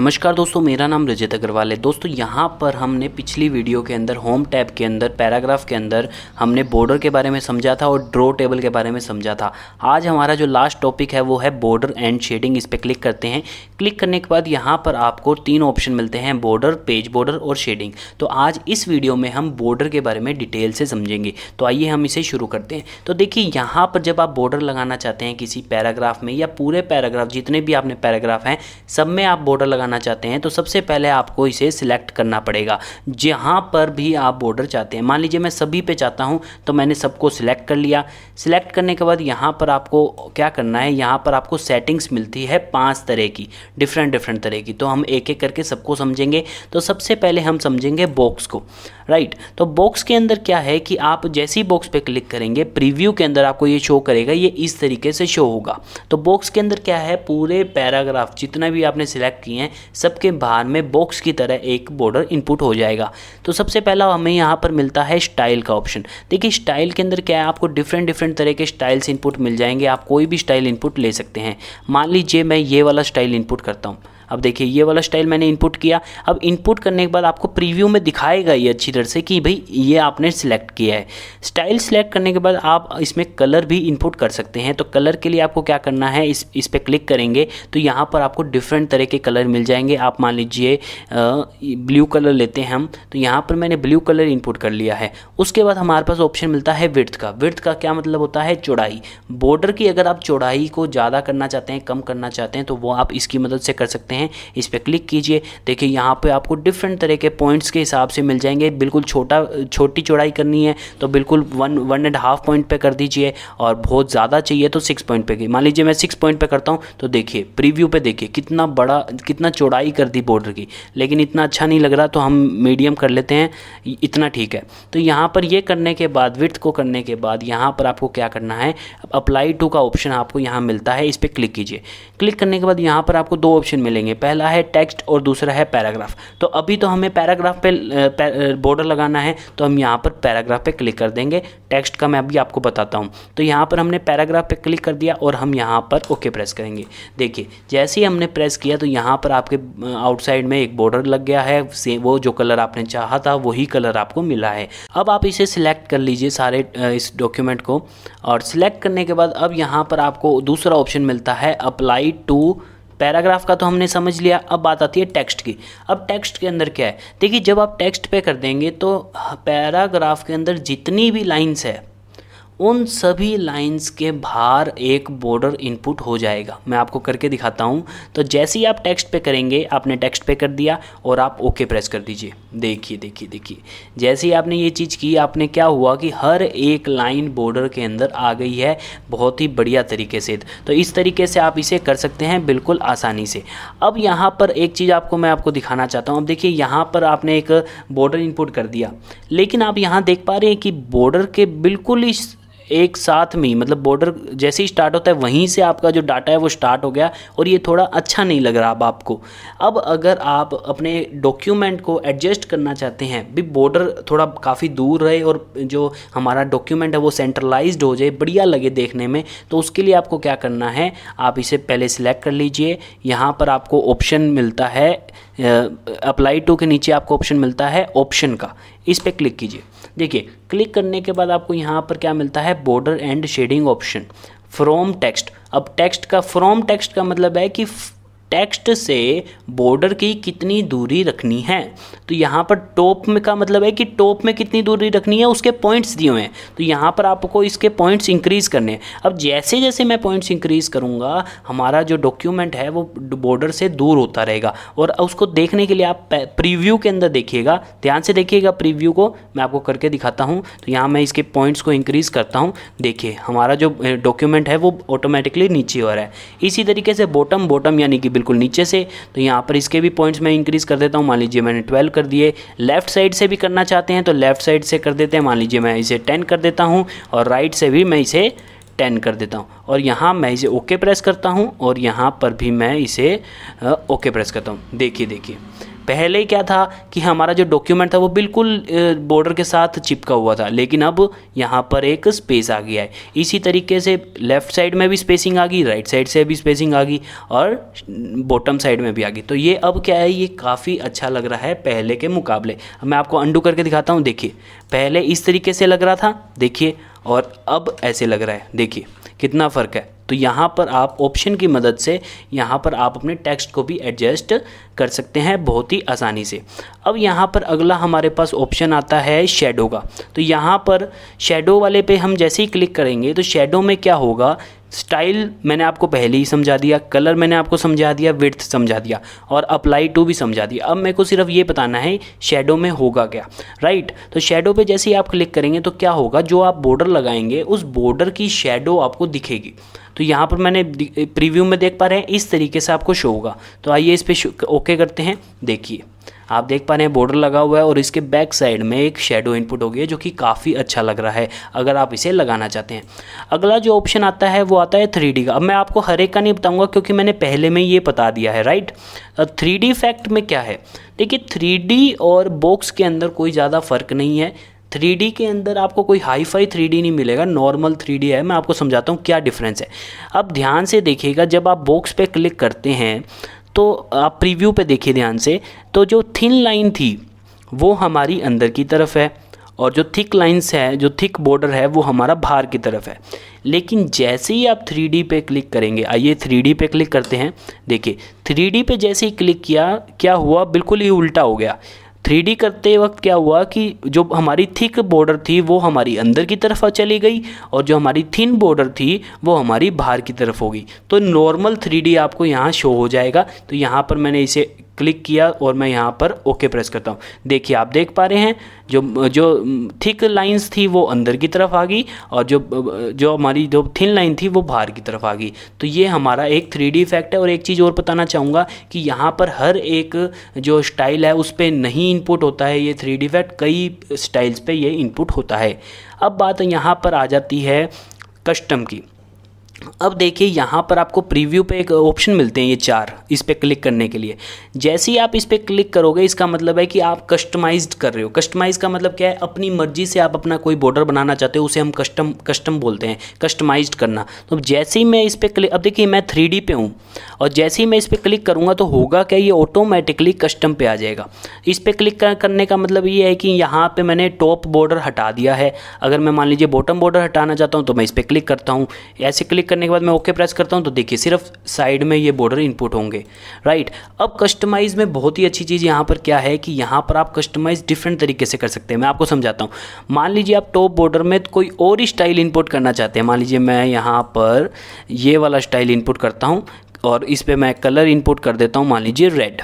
नमस्कार दोस्तों मेरा नाम रजत अग्रवाल है दोस्तों यहाँ पर हमने पिछली वीडियो के अंदर होम टैब के अंदर पैराग्राफ के अंदर हमने बॉर्डर के बारे में समझा था और ड्रॉ टेबल के बारे में समझा था आज हमारा जो लास्ट टॉपिक है वो है बॉर्डर एंड शेडिंग इस पर क्लिक करते हैं क्लिक करने के बाद यहाँ पर आपको तीन ऑप्शन मिलते हैं बॉर्डर पेज बॉर्डर और शेडिंग तो आज इस वीडियो में हम बॉर्डर के बारे में डिटेल से समझेंगे तो आइए हम इसे शुरू करते हैं तो देखिए यहाँ पर जब आप बॉर्डर लगाना चाहते हैं किसी पैराग्राफ में या पूरे पैराग्राफ जितने भी आपने पैराग्राफ हैं सब में आप बॉर्डर लगाना बनाना चाहते हैं तो सबसे पहले आपको इसे सिलेक्ट करना पड़ेगा जहाँ पर भी आप बॉर्डर चाहते हैं मान लीजिए मैं सभी पे चाहता हूँ तो मैंने सबको सिलेक्ट कर लिया सिलेक्ट करने के बाद यहाँ पर आपको क्या करना है यहाँ पर आपको सेटिंग्स मिलती है पाँच तरह की डिफरेंट डिफरेंट तरह की तो हम एक एक करके सबको समझेंगे तो सबसे पहले हम समझेंगे बॉक्स को राइट तो बॉक्स के अंदर क्या है कि आप जैसे ही बॉक्स पे क्लिक करेंगे प्रीव्यू के अंदर आपको ये शो करेगा ये इस तरीके से शो होगा तो बॉक्स के अंदर क्या है पूरे पैराग्राफ जितना भी आपने सिलेक्ट किए हैं सबके बाहर में बॉक्स की तरह एक बॉर्डर इनपुट हो जाएगा तो सबसे पहला हमें यहाँ पर मिलता है स्टाइल का ऑप्शन देखिए स्टाइल के अंदर क्या है आपको डिफरेंट डिफरेंट तरह के स्टाइल्स इनपुट मिल जाएंगे आप कोई भी स्टाइल इनपुट ले सकते हैं मान लीजिए मैं ये वाला स्टाइल इनपुट करता हूँ अब देखिए ये वाला स्टाइल मैंने इनपुट किया अब इनपुट करने के बाद आपको प्रीव्यू में दिखाएगा ये अच्छी तरह से कि भाई ये आपने सिलेक्ट किया है स्टाइल सिलेक्ट करने के बाद आप इसमें कलर भी इनपुट कर सकते हैं तो कलर के लिए आपको क्या करना है इस इस पर क्लिक करेंगे तो यहाँ पर आपको डिफरेंट तरह के कलर मिल जाएंगे आप मान लीजिए ब्लू कलर लेते हैं हम तो यहाँ पर मैंने ब्लू कलर इनपुट कर लिया है उसके बाद हमारे पास ऑप्शन मिलता है विर्थ का विर्थ का क्या मतलब होता है चौड़ाई बॉर्डर की अगर आप चौड़ाई को ज़्यादा करना चाहते हैं कम करना चाहते हैं तो वो आप इसकी मदद से कर सकते हैं हैं इस पर क्लिक कीजिए देखिए यहाँ पर आपको डिफरेंट तरह के पॉइंट्स के हिसाब से मिल जाएंगे बिल्कुल छोटा छोटी चौड़ाई करनी है तो बिल्कुल one one and half point पे कर दीजिए और बहुत ज़्यादा चाहिए तो सिक्स पॉइंट पे मान लीजिए मैं सिक्स पॉइंट पे करता हूँ तो देखिए प्रीव्यू पे देखिए कितना बड़ा कितना चौड़ाई कर दी बॉर्डर की लेकिन इतना अच्छा नहीं लग रहा तो हम मीडियम कर लेते हैं इतना ठीक है तो यहाँ पर ये करने के बाद विथ को करने के बाद यहाँ पर आपको क्या करना है अप्लाई टू का ऑप्शन आपको यहाँ मिलता है इस पर क्लिक कीजिए क्लिक करने के बाद यहाँ पर आपको दो ऑप्शन मिलेंगे करेंगे पहला है टेक्स्ट और दूसरा है पैराग्राफ तो अभी तो हमें पैराग्राफ पे बॉर्डर लगाना है तो हम यहाँ पर पैराग्राफ पे क्लिक कर देंगे टेक्स्ट का मैं अभी आपको बताता हूँ तो यहाँ पर हमने पैराग्राफ पे क्लिक कर दिया और हम यहाँ पर ओके प्रेस करेंगे देखिए जैसे ही हमने प्रेस किया तो यहाँ पर आपके आउटसाइड में एक बॉर्डर लग गया है वो जो कलर आपने चाहा था वही कलर आपको मिला है अब आप इसे सिलेक्ट कर लीजिए सारे इस डॉक्यूमेंट को और सिलेक्ट करने के बाद अब यहाँ पर आपको दूसरा ऑप्शन मिलता है अप्लाई टू पैराग्राफ का तो हमने समझ लिया अब बात आती है टेक्स्ट की अब टेक्स्ट के अंदर क्या है देखिए जब आप टेक्स्ट पे कर देंगे तो पैराग्राफ के अंदर जितनी भी लाइन्स है उन सभी लाइंस के बाहर एक बॉर्डर इनपुट हो जाएगा मैं आपको करके दिखाता हूँ तो जैसे ही आप टेक्स्ट पे करेंगे आपने टेक्स्ट पे कर दिया और आप ओके प्रेस कर दीजिए देखिए देखिए देखिए जैसे ही आपने ये चीज़ की आपने क्या हुआ कि हर एक लाइन बॉर्डर के अंदर आ गई है बहुत ही बढ़िया तरीके से तो इस तरीके से आप इसे कर सकते हैं बिल्कुल आसानी से अब यहाँ पर एक चीज़ आपको मैं आपको दिखाना चाहता हूँ अब देखिए यहाँ पर आपने एक बॉर्डर इनपुट कर दिया लेकिन आप यहाँ देख पा रहे हैं कि बॉर्डर के बिल्कुल इस एक साथ में मतलब बॉर्डर जैसे ही स्टार्ट होता है वहीं से आपका जो डाटा है वो स्टार्ट हो गया और ये थोड़ा अच्छा नहीं लग रहा अब आपको अब अगर आप अपने डॉक्यूमेंट को एडजस्ट करना चाहते हैं भी बॉर्डर थोड़ा काफ़ी दूर रहे और जो हमारा डॉक्यूमेंट है वो सेंट्रलाइज्ड हो जाए बढ़िया लगे देखने में तो उसके लिए आपको क्या करना है आप इसे पहले सिलेक्ट कर लीजिए यहाँ पर आपको ऑप्शन मिलता है अप्लाई टू के नीचे आपको ऑप्शन मिलता है ऑप्शन का इस पर क्लिक कीजिए देखिए क्लिक करने के बाद आपको यहाँ पर क्या मिलता है border and shading option from text अब टेक्स्ट का फ्रॉम टेक्स्ट का मतलब है कि टेक्स्ट से बॉर्डर की कितनी दूरी रखनी है तो यहाँ पर टॉप में का मतलब है कि टॉप में कितनी दूरी रखनी है उसके पॉइंट्स दिए हुए हैं तो यहाँ पर आपको इसके पॉइंट्स इंक्रीज़ करने हैं अब जैसे जैसे मैं पॉइंट्स इंक्रीज़ करूँगा हमारा जो डॉक्यूमेंट है वो बॉर्डर से दूर होता रहेगा और उसको देखने के लिए आप प्रीव्यू के अंदर देखिएगा ध्यान से देखिएगा प्रीव्यू को मैं आपको करके दिखाता हूँ तो यहाँ मैं इसके पॉइंट्स को इंक्रीज़ करता हूँ देखिए हमारा जो डॉक्यूमेंट है वो ऑटोमेटिकली नीचे हो रहा है इसी तरीके से बॉटम बॉटम यानी कि बिल्कुल नीचे से तो यहाँ पर इसके भी पॉइंट्स मैं इंक्रीज़ कर देता हूँ मान लीजिए मैंने ट्वेल्व कर दिए लेफ्ट साइड से भी करना चाहते हैं तो लेफ्ट साइड से कर देते हैं मान लीजिए मैं इसे टेन कर देता हूँ और राइट से भी मैं इसे टेन कर देता हूँ और यहाँ मैं इसे ओके प्रेस करता हूँ और यहाँ पर भी मैं इसे ओके प्रेस करता हूँ देखिए देखिए पहले क्या था कि हमारा जो डॉक्यूमेंट था वो बिल्कुल बॉर्डर के साथ चिपका हुआ था लेकिन अब यहाँ पर एक स्पेस आ गया है इसी तरीके से लेफ़्ट साइड में भी स्पेसिंग आ गई राइट साइड से भी स्पेसिंग आ गई और बॉटम साइड में भी आ गई तो ये अब क्या है ये काफ़ी अच्छा लग रहा है पहले के मुकाबले मैं आपको अंडू करके दिखाता हूँ देखिए पहले इस तरीके से लग रहा था देखिए और अब ऐसे लग रहा है देखिए कितना फ़र्क है तो यहाँ पर आप ऑप्शन की मदद से यहाँ पर आप अपने टेक्स्ट को भी एडजस्ट कर सकते हैं बहुत ही आसानी से अब यहाँ पर अगला हमारे पास ऑप्शन आता है शेडो का तो यहाँ पर शेडो वाले पे हम जैसे ही क्लिक करेंगे तो शेडो में क्या होगा स्टाइल मैंने आपको पहले ही समझा दिया कलर मैंने आपको समझा दिया विर्थ समझा दिया और अप्लाई टू भी समझा दिया अब मेरे को सिर्फ ये बताना है शेडो में होगा क्या राइट तो शेडो पे जैसे ही आप क्लिक करेंगे तो क्या होगा जो आप बॉर्डर लगाएंगे उस बॉर्डर की शेडो आपको दिखेगी तो यहाँ पर मैंने प्रीव्यू में देख पा रहे हैं इस तरीके से आपको शो होगा तो आइए इस पर ओके करते हैं देखिए आप देख पा रहे हैं बॉर्डर लगा हुआ है और इसके बैक साइड में एक शेडो इनपुट हो गया जो कि काफ़ी अच्छा लग रहा है अगर आप इसे लगाना चाहते हैं अगला जो ऑप्शन आता है वो आता है थ्री का अब मैं आपको हर एक का नहीं बताऊँगा क्योंकि मैंने पहले में ये बता दिया है राइट थ्री डी इफेक्ट में क्या है देखिए थ्री और बॉक्स के अंदर कोई ज़्यादा फ़र्क नहीं है थ्री के अंदर आपको कोई हाई फाई थ्री नहीं मिलेगा नॉर्मल थ्री है मैं आपको समझाता हूँ क्या डिफरेंस है अब ध्यान से देखिएगा जब आप बॉक्स पे क्लिक करते हैं तो आप प्रीव्यू पे देखिए ध्यान से तो जो थिन लाइन थी वो हमारी अंदर की तरफ है और जो थिक लाइंस है जो थिक बॉर्डर है वो हमारा बाहर की तरफ है लेकिन जैसे ही आप 3D पे क्लिक करेंगे आइए 3D पे क्लिक करते हैं देखिए 3D पे जैसे ही क्लिक किया क्या हुआ बिल्कुल ही उल्टा हो गया थ्री करते वक्त क्या हुआ कि जो हमारी थिक बॉर्डर थी वो हमारी अंदर की तरफ चली गई और जो हमारी थिन बॉर्डर थी वो हमारी बाहर की तरफ होगी तो नॉर्मल थ्री आपको यहाँ शो हो जाएगा तो यहाँ पर मैंने इसे क्लिक किया और मैं यहाँ पर ओके प्रेस करता हूँ देखिए आप देख पा रहे हैं जो जो थिक लाइंस थी वो अंदर की तरफ आ गई और जो जो हमारी जो थिन लाइन थी वो बाहर की तरफ आ गई तो ये हमारा एक थ्री इफेक्ट है और एक चीज़ और बताना चाहूँगा कि यहाँ पर हर एक जो स्टाइल है उस पर नहीं इनपुट होता है ये थ्री इफेक्ट कई स्टाइल्स पर ये इनपुट होता है अब बात यहाँ पर आ जाती है कस्टम की अब देखिए यहाँ पर आपको प्रीव्यू पे एक ऑप्शन मिलते हैं ये चार इस पर क्लिक करने के लिए जैसे ही आप इस पर क्लिक करोगे इसका मतलब है कि आप कस्टमाइज्ड कर रहे हो कस्टमाइज का मतलब क्या है अपनी मर्जी से आप अपना कोई बॉर्डर बनाना चाहते हो उसे हम कस्टम कस्टम बोलते हैं कस्टमाइज्ड करना तो जैसे ही मैं इस पर क्लिक अब देखिए मैं थ्री डी पे हूँ और जैसे ही मैं इस पर क्लिक करूँगा तो होगा क्या ये ऑटोमेटिकली कस्टम पर आ जाएगा इस पर क्लिक करने का मतलब ये है कि यहाँ पर मैंने टॉप बॉर्डर हटा दिया है अगर मैं मान लीजिए बॉटम बॉर्डर हटाना चाहता हूँ तो मैं इस पर क्लिक करता हूँ ऐसे क्लिक क्लिक करने के बाद मैं ओके प्रेस करता हूँ तो देखिए सिर्फ साइड में ये बॉर्डर इनपुट होंगे राइट अब कस्टमाइज़ में बहुत ही अच्छी चीज़ यहाँ पर क्या है कि यहाँ पर आप कस्टमाइज़ डिफरेंट तरीके से कर सकते हैं मैं आपको समझाता हूँ मान लीजिए आप टॉप बॉर्डर में कोई और स्टाइल इनपुट करना चाहते हैं मान लीजिए मैं यहाँ पर ये वाला स्टाइल इनपुट करता हूँ और इस पे मैं कलर इनपुट कर देता हूँ मान लीजिए रेड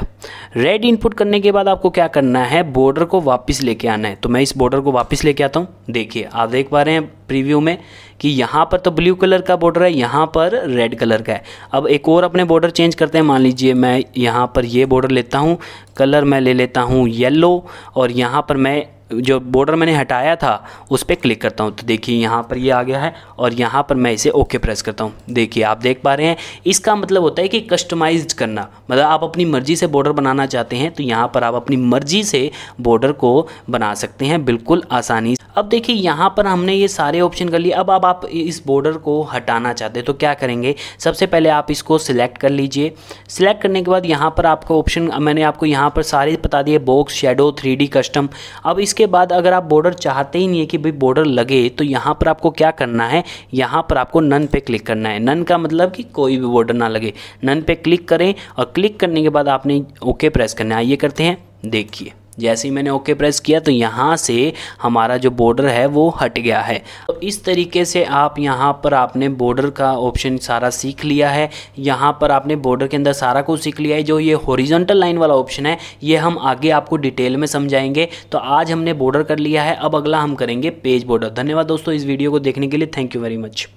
रेड इनपुट करने के बाद आपको क्या करना है बॉर्डर को वापस लेके आना है तो मैं इस बॉर्डर को वापस लेके आता हूँ देखिए आप देख पा रहे हैं प्रीव्यू में कि यहाँ पर तो ब्लू कलर का बॉर्डर है यहाँ पर रेड कलर का है अब एक और अपने बॉर्डर चेंज करते हैं मान लीजिए मैं यहाँ पर ये बॉर्डर लेता हूँ कलर मैं ले लेता हूँ येल्लो और यहाँ पर मैं जो बॉर्डर मैंने हटाया था उस पर क्लिक करता हूँ तो देखिए यहाँ पर ये यह आ गया है और यहाँ पर मैं इसे ओके प्रेस करता हूँ देखिए आप देख पा रहे हैं इसका मतलब होता है कि कस्टमाइज्ड करना मतलब आप अपनी मर्ज़ी से बॉर्डर बनाना चाहते हैं तो यहाँ पर आप अपनी मर्ज़ी से बॉर्डर को बना सकते हैं बिल्कुल आसानी अब देखिए यहाँ पर हमने ये सारे ऑप्शन कर लिए अब आप, आप इस बॉर्डर को हटाना चाहते हैं तो क्या करेंगे सबसे पहले आप इसको सिलेक्ट कर लीजिए सिलेक्ट करने के बाद यहाँ पर आपका ऑप्शन मैंने आपको यहाँ पर सारे बता दिए बॉक्स शेडो थ्री कस्टम अब इसके उसके बाद अगर आप बॉर्डर चाहते ही नहीं है कि भाई बॉर्डर लगे तो यहाँ पर आपको क्या करना है यहाँ पर आपको नन पे क्लिक करना है नन का मतलब कि कोई भी बॉर्डर ना लगे नन पे क्लिक करें और क्लिक करने के बाद आपने ओके प्रेस करना है आइए करते हैं देखिए जैसे ही मैंने ओके प्रेस किया तो यहाँ से हमारा जो बॉर्डर है वो हट गया है तो इस तरीके से आप यहाँ पर आपने बॉर्डर का ऑप्शन सारा सीख लिया है यहाँ पर आपने बॉर्डर के अंदर सारा कुछ सीख लिया है जो ये हॉरिजॉन्टल लाइन वाला ऑप्शन है ये हम आगे आपको डिटेल में समझाएंगे तो आज हमने बॉर्डर कर लिया है अब अगला हम करेंगे पेज बॉर्डर धन्यवाद दोस्तों इस वीडियो को देखने के लिए थैंक यू वेरी मच